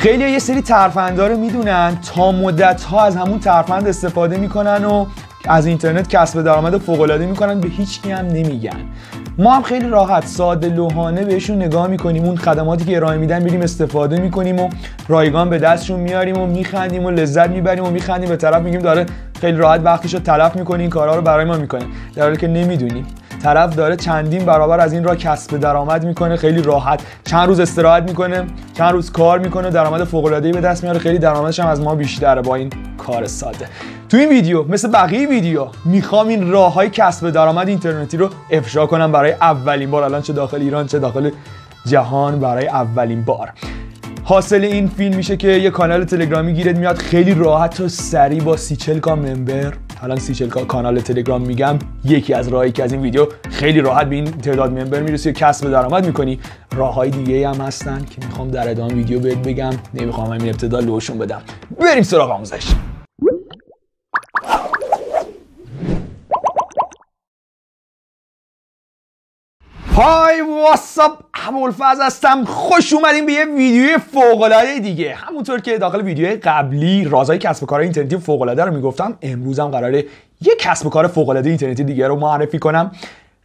خیلی یه سری ترفندا رو میدونن تا مدت ها از همون ترفند استفاده میکنن و از اینترنت کسب درآمد فوق العاده میکنن به هیچ هم نمیگن ما هم خیلی راحت ساده لوحانه بهشون نگاه میکنیم اون خدماتی که ارائه میدن میریم استفاده میکنیم و رایگان به دستشون میاریم و میخندیم و لذت میبریم و میخندیم به طرف میگیم داره خیلی راحت وقتش رو تلف میکنه این کارها رو برای ما میکنه در حالی که نمیدونیم طرف داره چندین برابر از این را کسب درآمد میکنه خیلی راحت چند روز استراحت میکنه چند روز کار میکنه درآمد فوق العاده به دست میاره خیلی درآمدش هم از ما بیشتره با این کار ساده تو این ویدیو مثل بقیه ویدیو میخوام این راه های کسب درآمد اینترنتی رو افشا کنم برای اولین بار الان چه داخل ایران چه داخل جهان برای اولین بار حاصل این فیلم میشه که یه کانال تلگرامی گیرت میاد خیلی راحت و سریع با سیچل کا ممبر الان سیچل کانال تلگرام میگم یکی از راهی که از این ویدیو خیلی راحت به این تعداد ممبر میرسی و کسب درآمد میکنی راه های دیگه هم هستن که میخوام در ادامه ویدیو بهت بگم نمیخوام همین ابتدا لوشون بدم بریم سراغ آموزش های واتساپ ابوالفضل هستم خوش اومدیم به یه ویدیو فوق العاده دیگه همونطور که داخل ویدیوهای قبلی رازای کسب و کار اینترنتی فوق العاده رو میگفتم امروز هم قراره یه کسب و کار فوق اینترنتی دیگه رو معرفی کنم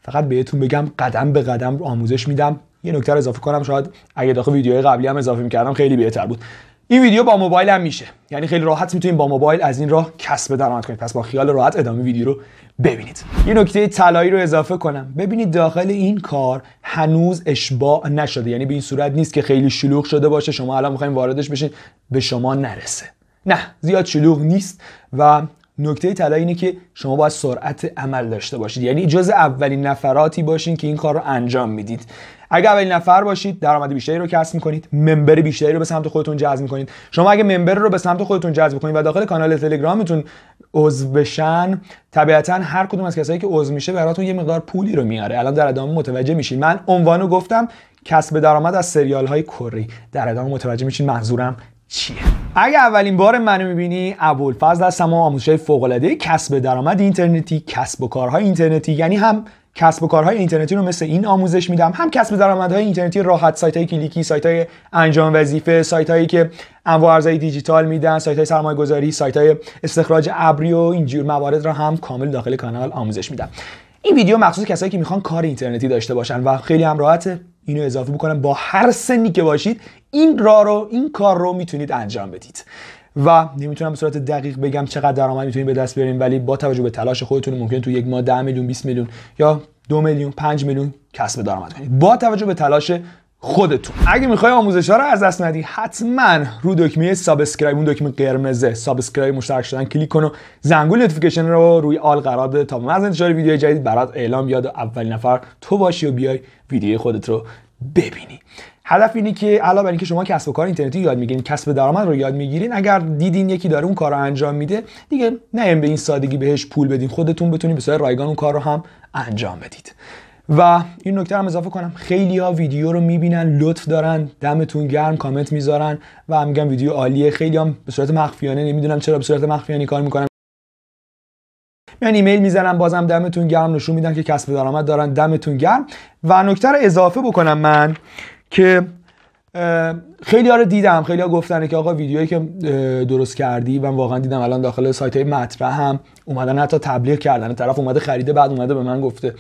فقط بهتون بگم قدم به قدم آموزش میدم یه نکته اضافه کنم شاید اگه داخل ویدیوهای قبلی هم اضافه میکردم خیلی بهتر بود این ویدیو با موبایل هم میشه یعنی خیلی راحت میتونید با موبایل از این راه کسب درآمد کنید پس با خیال راحت ادامه ویدیو رو ببینید یه نکته طلایی رو اضافه کنم ببینید داخل این کار هنوز اشباع نشده یعنی به این صورت نیست که خیلی شلوغ شده باشه شما الان میخواین واردش بشین به شما نرسه نه زیاد شلوغ نیست و نکته طلایی اینه که شما باید سرعت عمل داشته باشید یعنی جز اولین نفراتی باشین که این کار رو انجام میدید اگه اولین نفر باشید درآمد بیشتری رو کسب کنید ممبر بیشتری رو به سمت خودتون جذب میکنید شما اگه ممبر رو به سمت خودتون جذب کنید و داخل کانال تلگرامتون عضو بشن طبیعتا هر کدوم از کسایی که عضو میشه براتون یه مقدار پولی رو میاره الان در ادامه متوجه میشین من عنوانو گفتم کسب درآمد از سریال های کری در ادامه متوجه میشین منظورم چیه اگه اولین بار منو میبینی ابوالفضل هستم و آموزش فوق العاده کسب درآمد اینترنتی کسب و کارهای اینترنتی یعنی هم کسب و کارهای اینترنتی رو مثل این آموزش میدم هم کسب درآمدهای اینترنتی راحت سایت های کلیکی سایت های انجام وظیفه سایت هایی که انواع ارزهای دیجیتال میدن سایت های سرمایه گذاری سایت های استخراج ابری و اینجور موارد رو هم کامل داخل کانال آموزش میدم این ویدیو مخصوص کسایی که میخوان کار اینترنتی داشته باشن و خیلی هم راحته اینو اضافه بکنم با هر سنی که باشید این را رو این کار رو میتونید انجام بدید و نمیتونم به صورت دقیق بگم چقدر درآمد میتونیم به دست بیارین ولی با توجه به تلاش خودتون ممکن تو یک ماه 10 میلیون 20 میلیون یا 2 میلیون 5 میلیون کسب درآمد کنید با توجه به تلاش خودتون اگه میخوای آموزش ها رو از دست ندی حتما رو دکمه سابسکرایب اون دکمه قرمز سابسکرایب مشترک شدن کلیک کن و زنگول نوتیفیکیشن رو روی آل قرار بده تا من از انتشار ویدیو جدید برات اعلام بیاد و اولین نفر تو باشی و بیای ویدیو خودت رو ببینی هدف اینه که علاوه بر اینکه شما کسب و کار اینترنتی یاد میگیرین کسب درآمد رو یاد میگیرین اگر دیدین یکی داره اون کار رو انجام میده دیگه نه به این سادگی بهش پول بدین خودتون بتونین به صورت رایگان اون کار رو هم انجام بدید و این نکته هم اضافه کنم خیلی ها ویدیو رو میبینن لطف دارن دمتون گرم کامنت میذارن و هم میگن ویدیو عالیه خیلی هم به صورت مخفیانه نمیدونم چرا به صورت مخفیانه کار میکنن من ایمیل میزنم بازم دمتون گرم نشون میدن که کسب درآمد دارن دمتون گرم و نکته رو اضافه بکنم من که خیلی ها آره رو دیدم خیلی ها گفتن که آقا ویدیویی که درست کردی من واقعا دیدم الان داخل سایت های مطرح هم اومدن حتی تبلیغ کردن طرف اومده خریده بعد اومده به من گفته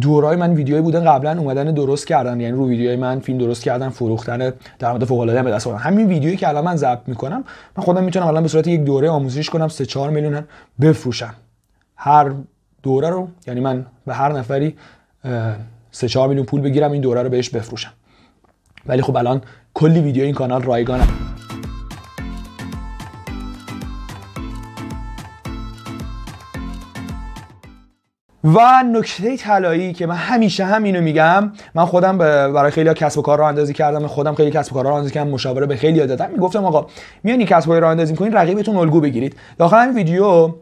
دورای من ویدیویی بودن قبلا اومدن درست کردن یعنی رو ویدیوهای من فیلم درست کردن فروختن درآمد فوق العاده به دست آوردن همین ویدیویی که الان من ضبط میکنم من خودم میتونم الان به صورت یک دوره آموزش کنم 3 4 میلیون بفروشم هر دوره رو یعنی من به هر نفری 3 4 میلیون پول بگیرم این دوره رو بهش بفروشم ولی خب الان کلی ویدیو این کانال رایگانه و نکته طلایی که من همیشه هم اینو میگم من خودم برای خیلی کسب و کار راه اندازی کردم من خودم خیلی کسب و کار راه اندازی کردم مشاوره به خیلی ها دادم میگفتم آقا میانی کسب و کار راه اندازی میکنین رقیبتون الگو بگیرید داخل همین ویدیو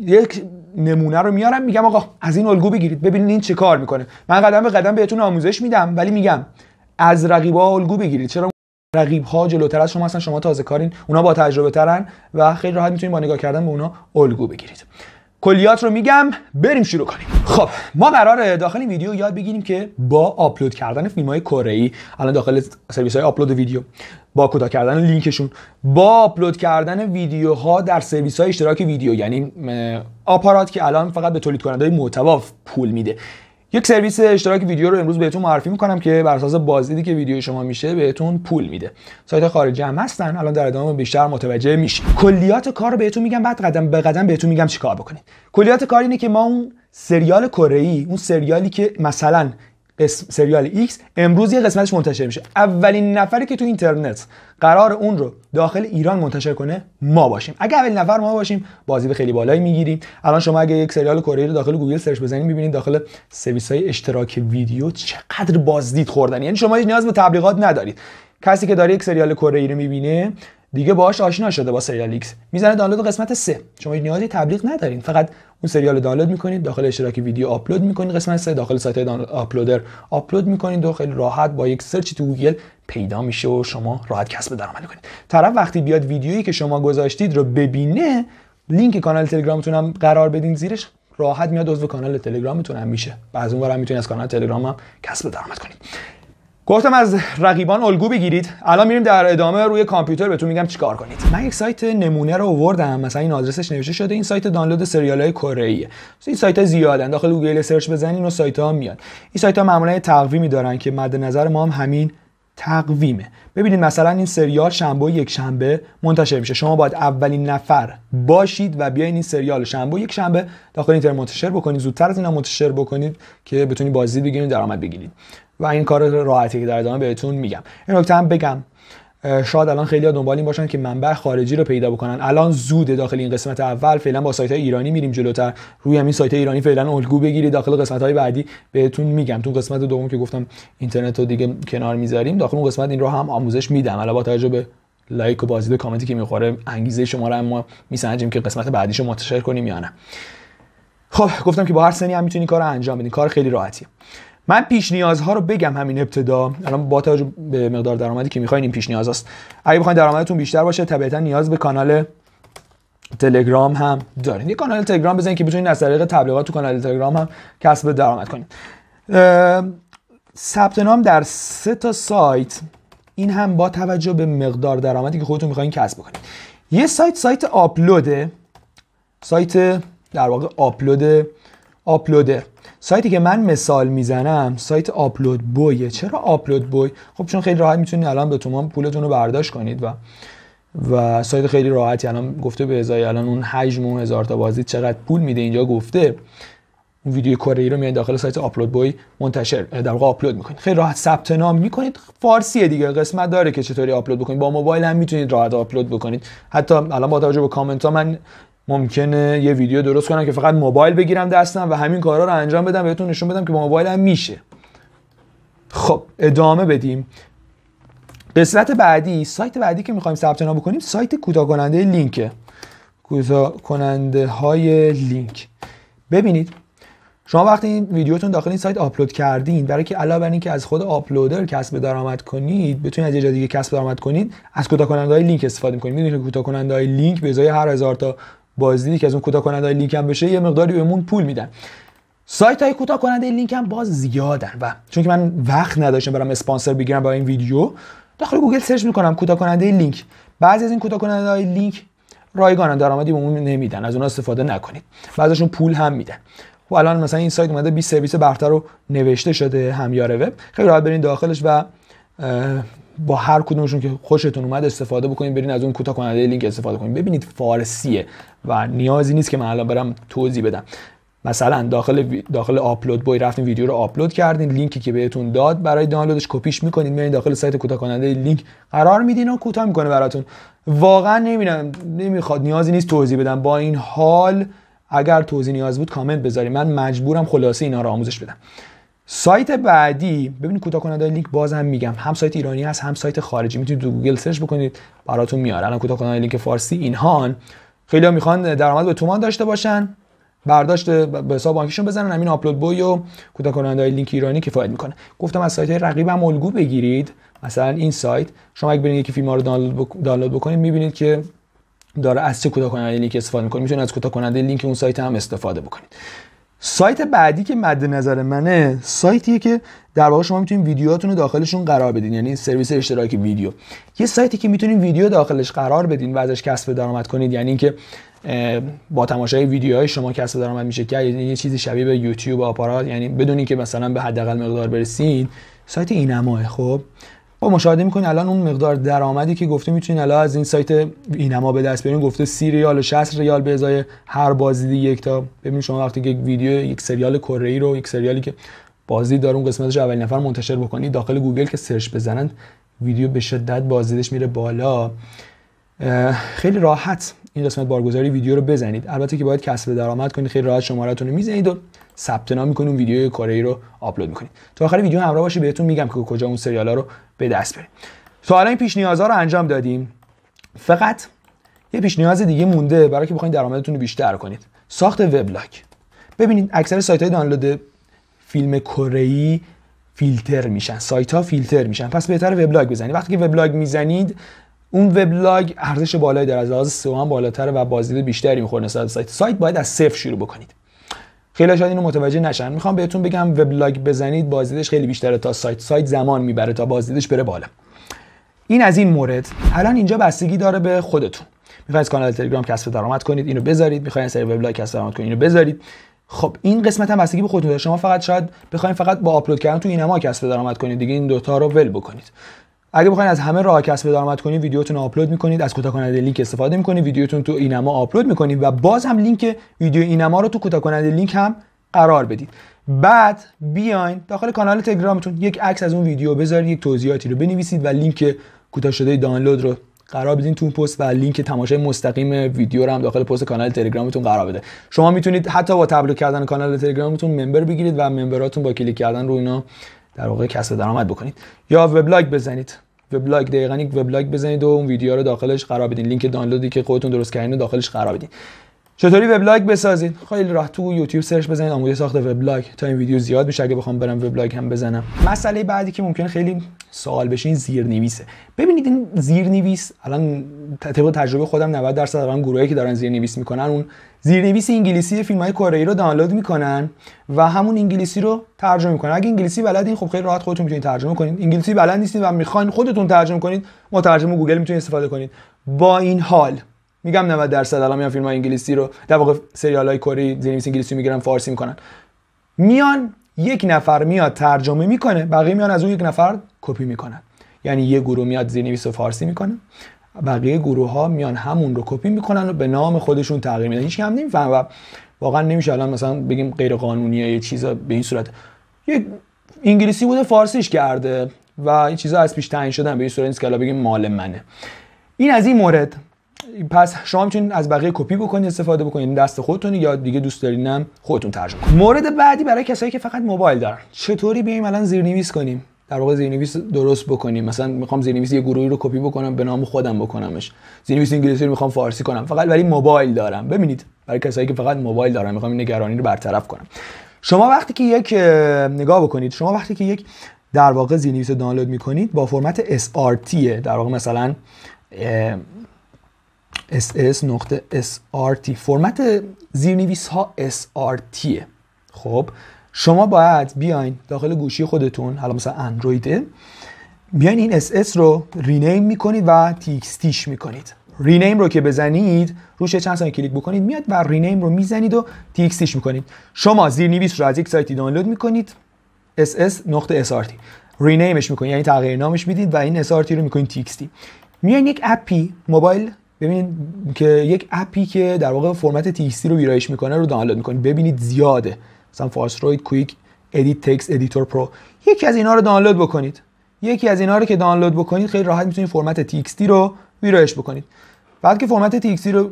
یک نمونه رو میارم میگم آقا از این الگو بگیرید ببینید این چه کار میکنه من قدم به قدم بهتون آموزش میدم ولی میگم از رقیبا الگو بگیرید چرا رقیب ها جلوتر از شما هستن شما تازه کارین اونا با تجربه ترن و خیلی راحت میتونید با نگاه کردن به اونا الگو بگیرید کلیات رو میگم بریم شروع کنیم خب ما قرار داخل این ویدیو یاد بگیریم که با آپلود کردن فیلم های کره ای الان داخل سرویس های آپلود ویدیو با کودا کردن لینکشون با آپلود کردن ویدیوها در سرویس های اشتراک ویدیو یعنی آپارات که الان فقط به تولید کننده محتوا پول میده یک سرویس اشتراک ویدیو رو امروز بهتون معرفی میکنم که بر اساس بازدیدی که ویدیو شما میشه بهتون پول میده سایت خارجی هم هستن الان در ادامه بیشتر متوجه میشید کلیات کار رو بهتون میگم بعد قدم به قدم بهتون میگم چیکار بکنید کلیات کار اینه که ما اون سریال کره ای اون سریالی که مثلا سریال X امروز یه قسمتش منتشر میشه اولین نفری که تو اینترنت قرار اون رو داخل ایران منتشر کنه ما باشیم اگه اولین نفر ما باشیم بازی به خیلی بالایی میگیریم الان شما اگه یک سریال کره رو داخل گوگل سرچ بزنید میبینید داخل سرویس های اشتراک ویدیو چقدر بازدید خوردن یعنی شما نیاز به تبلیغات ندارید کسی که داره یک سریال کره رو میبینه دیگه باهاش آشنا شده با سریال X میزنه دانلود قسمت 3 شما نیازی تبلیغ ندارین فقط اون سریال دانلود میکنید داخل اشتراک ویدیو آپلود میکنید قسمت سه داخل سایت آپلودر آپلود میکنید و خیلی راحت با یک سرچ تو گوگل پیدا میشه و شما راحت کسب درآمد میکنید. طرف وقتی بیاد ویدیویی که شما گذاشتید رو ببینه لینک کانال تلگرامتون هم قرار بدین زیرش راحت میاد عضو کانال تلگرامتون هم میشه بعضی از اونورم میتونید از کانال تلگرام هم کسب درآمد کنید گفتم از رقیبان الگو بگیرید الان میریم در ادامه روی کامپیوتر بهتون میگم چیکار کنید من یک سایت نمونه رو آوردم مثلا این آدرسش نوشته شده این سایت دانلود سریال های کره ایه این سایت زیادن داخل گوگل سرچ بزنین و سایت ها میاد این سایت ها معمولا تقویمی دارن که مد نظر ما هم همین تقویمه ببینید مثلا این سریال شنبه یک شنبه منتشر میشه شما باید اولین نفر باشید و بیاین این سریال شنبه یک شنبه داخل اینتر منتشر بکنید زودتر از اینا منتشر بکنید که بتونید بازی بگیرید درآمد بگیرید و این کار راحتی که در ادامه بهتون میگم این نکته هم بگم شاید الان خیلی دنبال این باشن که منبع خارجی رو پیدا بکنن الان زوده داخل این قسمت اول فعلا با سایت های ایرانی میریم جلوتر روی همین سایت ایرانی فعلا الگو بگیری داخل قسمت های بعدی بهتون میگم تو قسمت دوم که گفتم اینترنت رو دیگه کنار میذاریم داخل اون قسمت این رو هم آموزش میدم علاوه توجه به لایک و بازدید و کامنتی که میخوره انگیزه شما رو هم ما میسنجیم که قسمت بعدیش رو منتشر کنیم یا نه خب گفتم که با هر سنی هم میتونی کار انجام بدین کار خیلی راحتیه من پیش نیازها رو بگم همین ابتدا الان با توجه به مقدار درآمدی که میخواین این پیش نیاز است اگه بخواید درآمدتون بیشتر باشه طبیعتا نیاز به کانال تلگرام هم دارین یه کانال تلگرام بزنید که بتونید از طریق تبلیغات تو کانال تلگرام هم کسب درآمد کنید ثبت نام در سه تا سایت این هم با توجه به مقدار درآمدی که خودتون میخواین کسب کنید یه سایت سایت آپلوده سایت در واقع آپلوده آپلودر سایتی که من مثال میزنم سایت آپلود بویه چرا آپلود بوی خب چون خیلی راحت میتونید الان به تمام پولتون رو برداشت کنید و و سایت خیلی راحتی الان گفته به ازای الان اون حجم اون هزار تا بازدید چقدر پول میده اینجا گفته اون ویدیو کره ای رو میاد داخل سایت آپلود بوی منتشر در واقع آپلود میکنید خیلی راحت ثبت نام میکنید فارسیه دیگه قسمت داره که چطوری آپلود بکنید با موبایل هم میتونید راحت آپلود بکنید حتی الان با توجه به کامنت ها من ممکنه یه ویدیو درست کنم که فقط موبایل بگیرم دستم و همین کارا رو انجام بدم بهتون نشون بدم که با موبایل هم میشه خب ادامه بدیم قسمت بعدی سایت بعدی که میخوایم ثبت نام بکنیم سایت کوتاه کننده لینکه کوتاه کننده های لینک ببینید شما وقتی این ویدیوتون داخل این سایت آپلود کردین برای که علاوه بر اینکه از خود آپلودر کسب درآمد کنید بتونید از یه جای دیگه کسب درآمد کنید از کوتاه کننده های لینک استفاده می‌کنید می‌دونید که کوتاه کننده های لینک به ازای هر هزار تا بازدیدی که از اون کوتاه کننده های لینک هم بشه یه مقداری بهمون پول میدن سایت های کوتاه کننده لینک هم باز زیادن و چون که من وقت نداشتم برم اسپانسر بگیرم با این ویدیو داخل گوگل سرچ میکنم کوتاه کننده لینک بعضی از این کوتاه کننده های لینک رایگانن درآمدی به نمیدن از اونها استفاده نکنید بعضیشون پول هم میدن و الان مثلا این سایت اومده 20 سرویس برتر رو نوشته شده همیاره وب خیلی راحت برین داخلش و با هر کدومشون که خوشتون اومد استفاده بکنید برین از اون کوتاه کننده لینک استفاده کنید ببینید فارسیه و نیازی نیست که من الان برم توضیح بدم مثلا داخل داخل آپلود بوی رفتین ویدیو رو آپلود کردین لینکی که بهتون داد برای دانلودش کپیش میکنید میرین داخل سایت کوتاه کننده لینک قرار میدین و کوتاه میکنه براتون واقعا نمیدونم نمیخواد نیازی نیست توضیح بدم با این حال اگر توضیح نیاز بود کامنت بذاری من مجبورم خلاصه اینا رو آموزش بدم سایت بعدی ببینید کوتاه کننده لینک باز هم میگم هم سایت ایرانی هست هم سایت خارجی میتونید تو گوگل سرچ بکنید براتون میاره الان کوتاه کننده لینک فارسی اینهان خیلی ها میخوان درآمد به تومان داشته باشن برداشت به حساب بانکیشون بزنن همین آپلود بوی و کوتاه کننده لینک ایرانی که کفایت میکنه گفتم از سایت رقیبم الگو بگیرید مثلا این سایت شما اگه برید یکی فیلم رو دانلود بکنید میبینید که داره از چه کوتاه کننده لینک استفاده میکنه میتونید از کوتاه کننده لینک اون سایت هم استفاده بکنید سایت بعدی که مد نظر منه سایتیه که در واقع شما میتونید ویدیوهاتون رو داخلشون قرار بدین یعنی سرویس اشتراک ویدیو یه سایتی که میتونید ویدیو داخلش قرار بدین و ازش کسب درآمد کنید یعنی اینکه با تماشای ویدیوهای شما کسب درآمد میشه که یعنی یه چیزی شبیه به یوتیوب آپارات یعنی بدون اینکه مثلا به حداقل مقدار برسید سایت اینماه خب خب مشاهده میکنین الان اون مقدار درآمدی که گفته میتونین الان از این سایت اینما به دست بیارین گفته سی ریال و 60 ریال به ازای هر بازدید یک تا ببین شما وقتی که یک ویدیو یک سریال کره ای رو یک سریالی که بازدید داره اون قسمتش اولین نفر منتشر بکنید داخل گوگل که سرچ بزنن ویدیو به شدت بازدیدش میره بالا خیلی راحت این قسمت بارگذاری ویدیو رو بزنید البته که باید کسب درآمد کنید خیلی راحت شمارهتون رو میزنید و ثبت نام میکنیم ویدیو کره رو آپلود میکنیم. تا آخر ویدیو همراه باشه بهتون میگم که کجا اون ها رو به دست بریم تا الان این پیش نیازها رو انجام دادیم فقط یه پیش نیاز دیگه مونده برای که بخواید درآمدتون رو بیشتر کنید ساخت وبلاگ ببینید اکثر سایت های دانلود فیلم کره ای فیلتر میشن سایت ها فیلتر میشن پس بهتر وبلاگ بزنید وقتی که وبلاگ میزنید اون وبلاگ ارزش بالایی داره از لحاظ سئو هم بالاتر و بازدید بیشتری میخوره نسبت سایت سایت باید از صفر شروع بکنید خیلی شاید اینو متوجه نشن میخوام بهتون بگم وبلاگ بزنید بازدیدش خیلی بیشتره تا سایت سایت زمان میبره تا بازدیدش بره بالا این از این مورد الان اینجا بستگی داره به خودتون میخواید کانال تلگرام کسب درآمد کنید اینو بذارید میخواید سری وبلاگ کسب درآمد کنید اینو بذارید خب این قسمت هم بستگی به خودتون داره شما فقط شاید بخواید فقط با آپلود کردن تو اینما کسب درآمد کنید دیگه این دوتا رو ول بکنید اگه بخواید از همه راه کسب درآمد کنید ویدیوتون آپلود میکنید از کوتاه کننده لینک استفاده میکنید ویدیوتون تو اینما آپلود میکنید و باز هم لینک ویدیو اینما رو تو کوتاه کننده لینک هم قرار بدید بعد بیاین داخل کانال تلگرامتون یک عکس از اون ویدیو بذارید یک توضیحاتی رو بنویسید و لینک کوتاه شده دانلود رو قرار بدین تو پست و لینک تماشای مستقیم ویدیو رو هم داخل پست کانال تلگرامتون قرار بده شما میتونید حتی با تبلیغ کردن کانال تلگرامتون ممبر بگیرید و ممبراتون با کلیک کردن رو اینا در واقع کسب درآمد بکنید یا وبلاگ بزنید وبلاگ دقیقاً یک وبلاگ بزنید و اون ویدیو رو داخلش قرار بدین لینک دانلودی که خودتون درست کردین رو داخلش قرار بدین چطوری وبلاگ بسازید خیلی راحت تو یوتیوب سرچ بزنید آموزش ساخت وبلاگ تا این ویدیو زیاد بشه اگه بخوام برم وبلاگ هم بزنم مسئله بعدی که ممکنه خیلی سوال بشه این زیرنویسه ببینید این زیرنویس الان طبق تجربه خودم 90 درصد الان گروهی که دارن زیرنویس میکنن اون زیرنویس انگلیسی فیلم های کره ای رو دانلود میکنن و همون انگلیسی رو ترجمه میکنن اگه انگلیسی بلدین خب خیلی راحت خودتون میتونید ترجمه کنید انگلیسی بلد نیستین و میخواین خودتون ترجمه کنید مترجم گوگل میتونید استفاده کنید با این حال میگم 90 درصد الان میان فیلم های انگلیسی رو در واقع سریال های کره زیرنویس انگلیسی میگیرن فارسی میکنن میان یک نفر میاد ترجمه میکنه بقیه میان از اون یک نفر کپی میکنن یعنی یه گروه میاد زیرنویس فارسی میکنه بقیه گروه ها میان همون رو کپی میکنن و به نام خودشون تغییر میدن هیچ کم نمیفهم و واقعا نمیشه الان مثلا بگیم غیر قانونیه یه چیزا به این صورت یک انگلیسی بوده فارسیش کرده و این چیزا از پیش تعیین شدن به این صورت نیست که بگیم مال منه این از این مورد پس شما میتونید از بقیه کپی بکنید استفاده بکنید دست خودتون یا دیگه دوست دارینم خودتون ترجمه کنید مورد بعدی برای کسایی که فقط موبایل دارن چطوری بیایم الان زیرنویس کنیم در واقع زیرنویس درست بکنیم مثلا میخوام زیرنویس یه گروهی رو کپی بکنم به نام خودم بکنمش زیرنویس انگلیسی رو میخوام فارسی کنم فقط ولی موبایل دارم ببینید برای کسایی که فقط موبایل دارن میخوام این نگرانی رو برطرف کنم شما وقتی که یک نگاه بکنید شما وقتی که یک در واقع زیرنویس دانلود میکنید با فرمت SRT در واقع مثلا ss نقطه فرمت زیرنویس ها srt خب شما باید بیاین داخل گوشی خودتون حالا مثلا اندرویده بیاین این ss رو رینیم میکنید و تیکستیش میکنید رینیم رو که بزنید روش چند ثانیه کلیک بکنید میاد و رینیم رو میزنید و تیکستیش میکنید شما زیرنویس رو از یک سایتی دانلود میکنید ss نقطه srt رینیمش میکنید یعنی تغییر نامش میدید و این srt رو میکنید txt میان یک اپی موبایل ببینید که یک اپی که در واقع فرمت TXT رو ویرایش میکنه رو دانلود میکنید ببینید زیاده مثلا فاستروید کویک ادیت تکست ادیتور پرو یکی از اینا رو دانلود بکنید یکی از اینا رو که دانلود بکنید خیلی راحت میتونید فرمت TXT رو ویرایش بکنید بعد که فرمت تیکسی رو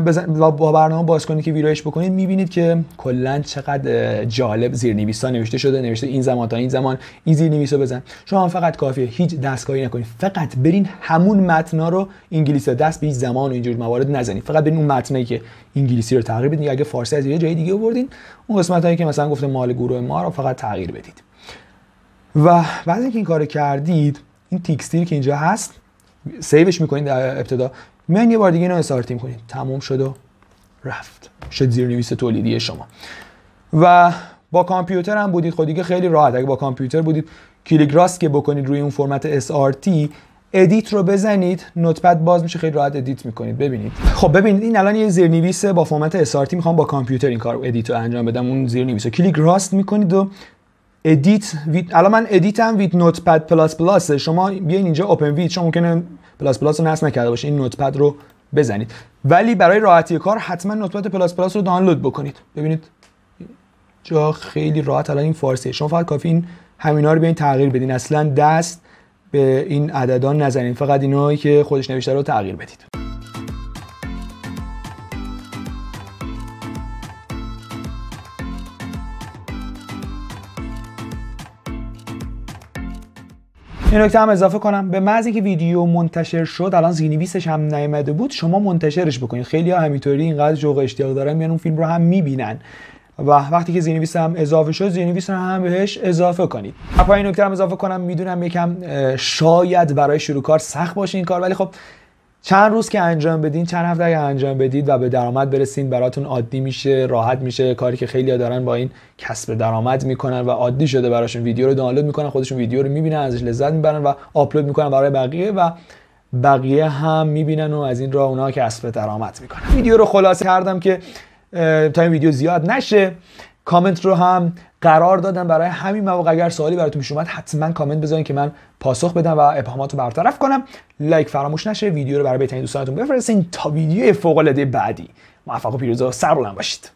بزن با برنامه باز کنید که ویرایش بکنید میبینید که کلا چقدر جالب زیرنویسا نوشته شده نوشته این زمان تا این زمان این زیرنویس رو بزن شما فقط کافیه هیچ دستکاری نکنید فقط برین همون متنا رو انگلیسی دست به هیچ زمان و اینجور موارد نزنید فقط برین اون متنی که انگلیسی رو تغییر بدید اگه فارسی از یه جای دیگه آوردین اون قسمت هایی که مثلا گفته مال گروه ما رو فقط تغییر بدید و بعد اینکه این کارو کردید این تیکستیر که اینجا هست سیوش میکنید در ابتدا من یه بار دیگه اینا استارتیم کنید تموم شد و رفت شد زیرنویس تولیدی شما و با کامپیوتر هم بودید خود خب دیگه خیلی راحت اگه با کامپیوتر بودید کلیک راست که بکنید روی اون فرمت SRT ادیت رو بزنید نوتپد باز میشه خیلی راحت ادیت میکنید ببینید خب ببینید این الان یه زیرنویس با فرمت SRT میخوام با کامپیوتر این کارو ادیت رو انجام بدم اون زیرنویس رو کلیک راست میکنید و ادیت الان من ادیتم وید نوتپد پلاس پلاس شما بیاین اینجا اوپن وید شما ممکنه پلاس پلاس رو نصب نکرده باشه این پد رو بزنید ولی برای راحتی کار حتما پد پلاس پلاس رو دانلود بکنید ببینید جا خیلی راحت الان این فارسیه شما فقط کافی این همینا رو بیاین تغییر بدین اصلا دست به این عددان نزنید فقط اینایی که خودش نوشته رو تغییر بدید این نکته هم اضافه کنم به معنی اینکه ویدیو منتشر شد الان زیرنویسش هم نیامده بود شما منتشرش بکنید خیلی ها همینطوری اینقدر جوق اشتیاق دارن میان اون فیلم رو هم میبینن و وقتی که زیرنویس هم اضافه شد زیرنویس رو هم بهش اضافه کنید پایین نکته هم اضافه کنم میدونم یکم شاید برای شروع کار سخت باشه این کار ولی خب چند روز که انجام بدین چند هفته اگه انجام بدید و به درآمد برسین براتون عادی میشه راحت میشه کاری که خیلی دارن با این کسب درآمد میکنن و عادی شده براشون ویدیو رو دانلود میکنن خودشون ویدیو رو میبینن ازش لذت میبرن و آپلود میکنن برای بقیه و بقیه هم میبینن و از این راه اونها کسب درآمد میکنن ویدیو رو خلاصه کردم که تا این ویدیو زیاد نشه کامنت رو هم قرار دادم برای همین موقع اگر سوالی براتون پیش اومد حتما کامنت بذارین که من پاسخ بدم و ابهامات رو برطرف کنم لایک فراموش نشه ویدیو رو برای بهترین دوستانتون بفرستین تا ویدیو فوق العاده بعدی موفق و پیروز و سربلند باشید